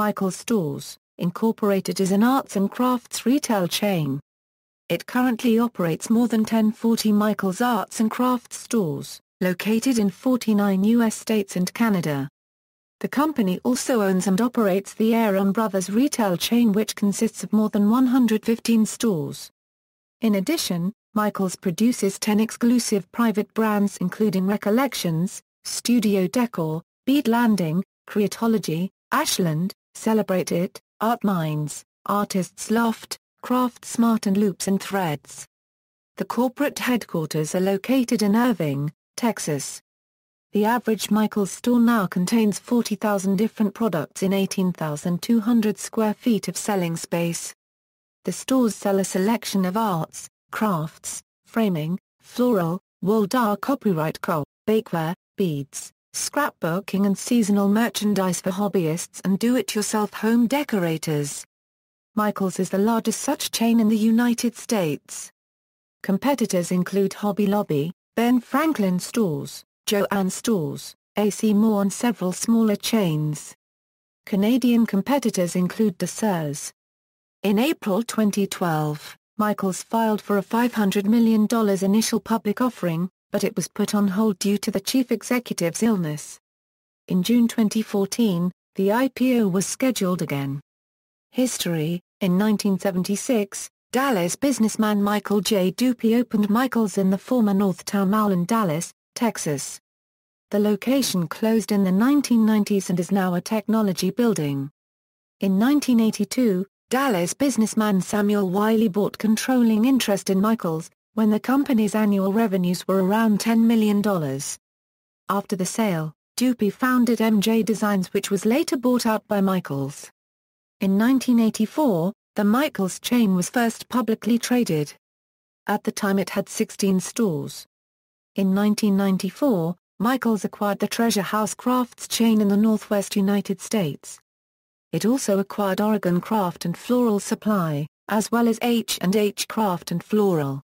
Michael's Stores, Incorporated is an arts and crafts retail chain. It currently operates more than 1040 Michael's Arts and Crafts stores, located in 49 U.S. states and Canada. The company also owns and operates the Aaron Brothers retail chain which consists of more than 115 stores. In addition, Michaels produces 10 exclusive private brands including Recollections, Studio Decor, Bead Landing, Creatology, Ashland, Celebrate It, Art Minds, Artists Loft, Craft Smart and Loops and Threads. The corporate headquarters are located in Irving, Texas. The average Michaels store now contains 40,000 different products in 18,200 square feet of selling space. The stores sell a selection of arts, crafts, framing, floral, wall dar copyright co, bakeware, beads, scrapbooking and seasonal merchandise for hobbyists and do-it-yourself home decorators. Michaels is the largest such chain in the United States. Competitors include Hobby Lobby, Ben Franklin Stores, Joann Stores, AC Moore and several smaller chains. Canadian competitors include Desserts. In April 2012, Michaels filed for a $500 million initial public offering, but it was put on hold due to the chief executive's illness. In June 2014, the IPO was scheduled again. History In 1976, Dallas businessman Michael J. Doopey opened Michael's in the former Northtown Mall in Dallas, Texas. The location closed in the 1990s and is now a technology building. In 1982, Dallas businessman Samuel Wiley bought controlling interest in Michaels, when the company's annual revenues were around $10 million. After the sale, Dupuy founded MJ Designs which was later bought out by Michaels. In 1984, the Michaels chain was first publicly traded. At the time it had 16 stores. In 1994, Michaels acquired the Treasure House Crafts chain in the northwest United States. It also acquired Oregon Craft and Floral Supply, as well as H&H Craft and Floral.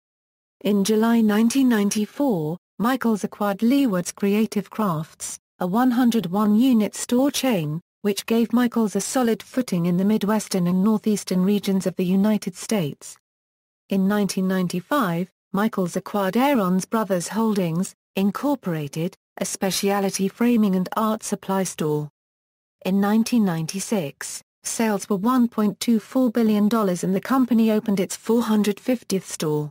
In July 1994, Michaels acquired Leeward's Creative Crafts, a 101-unit store chain, which gave Michaels a solid footing in the Midwestern and Northeastern regions of the United States. In 1995, Michaels acquired Aaron's Brothers Holdings, Incorporated, a specialty framing and art supply store. In 1996, sales were $1.24 billion and the company opened its 450th store.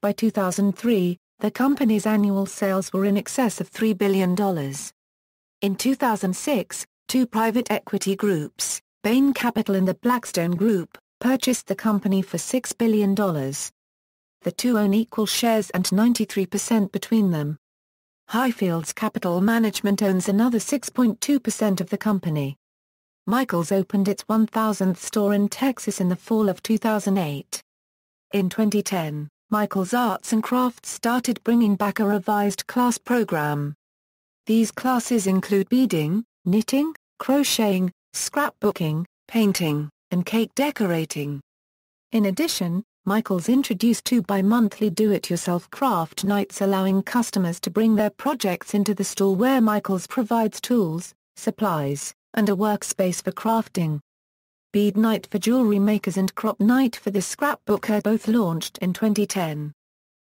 By 2003, the company's annual sales were in excess of $3 billion. In 2006, two private equity groups, Bain Capital and the Blackstone Group, purchased the company for $6 billion. The two own equal shares and 93% between them. Highfields Capital Management owns another 6.2% of the company. Michaels opened its 1,000th store in Texas in the fall of 2008. In 2010, Michael's Arts and Crafts started bringing back a revised class program. These classes include beading, knitting, crocheting, scrapbooking, painting, and cake decorating. In addition, Michaels introduced two bi-monthly do-it-yourself craft nights allowing customers to bring their projects into the store where Michaels provides tools, supplies, and a workspace for crafting. Bead Night for jewelry makers and Crop Night for the scrapbooker both launched in 2010.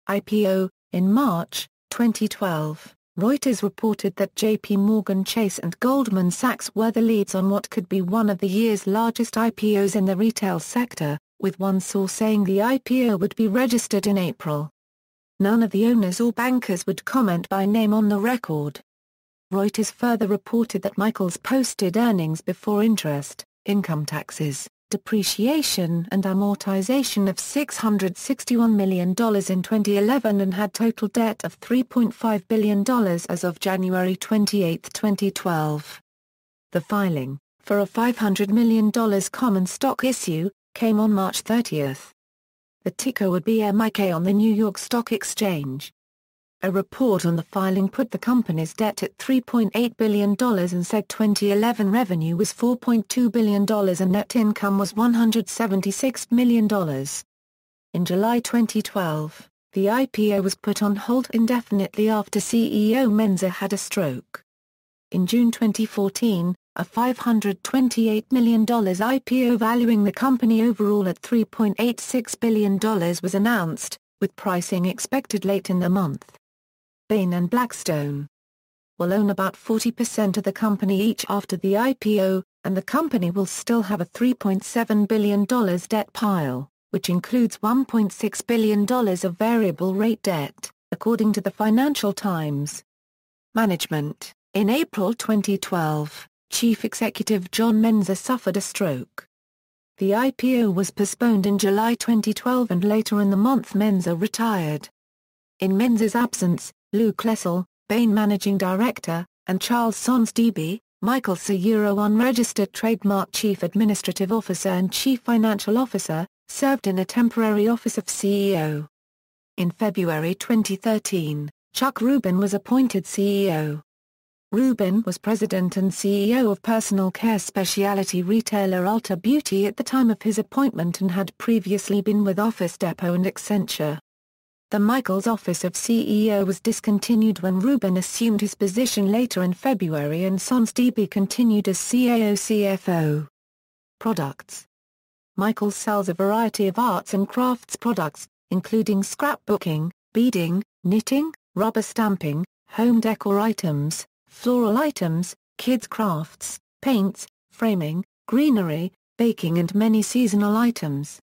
IPO, in March, 2012, Reuters reported that JP Morgan Chase and Goldman Sachs were the leads on what could be one of the year's largest IPOs in the retail sector, with one source saying the IPO would be registered in April. None of the owners or bankers would comment by name on the record. Reuters further reported that Michaels posted earnings before interest, income taxes, depreciation and amortization of $661 million in 2011 and had total debt of $3.5 billion as of January 28, 2012. The filing, for a $500 million common stock issue, came on March 30. The ticker would be MIK on the New York Stock Exchange. A report on the filing put the company's debt at $3.8 billion and said 2011 revenue was $4.2 billion and net income was $176 million. In July 2012, the IPO was put on hold indefinitely after CEO Menza had a stroke. In June 2014, a $528 million IPO valuing the company overall at $3.86 billion was announced, with pricing expected late in the month. Bain and Blackstone will own about 40% of the company each after the IPO, and the company will still have a $3.7 billion debt pile, which includes $1.6 billion of variable rate debt, according to the Financial Times. Management In April 2012, Chief Executive John Menza suffered a stroke. The IPO was postponed in July 2012 and later in the month Menza retired. In Menza's absence, Lou Klessel, Bain Managing Director, and Charles DB, Michael Sayuro unregistered trademark Chief Administrative Officer and Chief Financial Officer, served in a temporary office of CEO. In February 2013, Chuck Rubin was appointed CEO. Rubin was president and CEO of personal care specialty retailer Ulta Beauty at the time of his appointment and had previously been with Office Depot and Accenture. The Michaels office of CEO was discontinued when Rubin assumed his position later in February and Sons DB continued as CAO CFO. Products Michaels sells a variety of arts and crafts products, including scrapbooking, beading, knitting, rubber stamping, home decor items, floral items, kids crafts, paints, framing, greenery, baking and many seasonal items.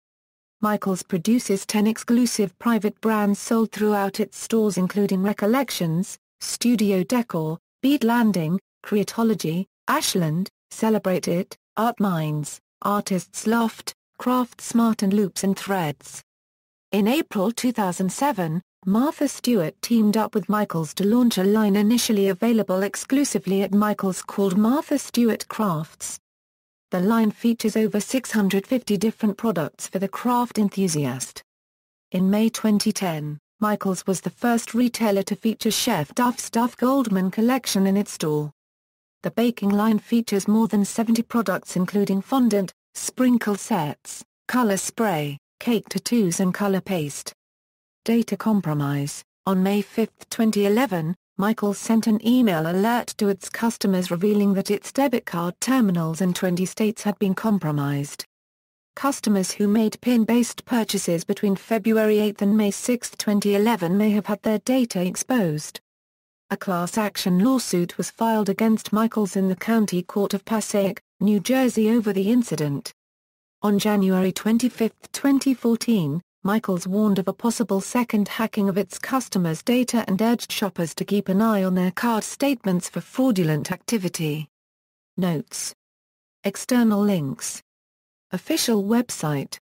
Michaels produces 10 exclusive private brands sold throughout its stores including Recollections, Studio Decor, Bead Landing, Creatology, Ashland, Celebrate It, Art Minds, Artists Loft, Craft Smart and Loops and Threads. In April 2007, Martha Stewart teamed up with Michaels to launch a line initially available exclusively at Michaels called Martha Stewart Crafts, the line features over 650 different products for the craft enthusiast. In May 2010, Michaels was the first retailer to feature Chef Duff's Duff Goldman collection in its store. The baking line features more than 70 products including fondant, sprinkle sets, color spray, cake tattoos and color paste. Data compromise. On May 5, 2011, Michael's sent an email alert to its customers revealing that its debit card terminals in 20 states had been compromised. Customers who made PIN-based purchases between February 8 and May 6, 2011 may have had their data exposed. A class action lawsuit was filed against Michaels in the County Court of Passaic, New Jersey over the incident. On January 25, 2014, Michaels warned of a possible second hacking of its customers' data and urged shoppers to keep an eye on their card statements for fraudulent activity. Notes External links Official website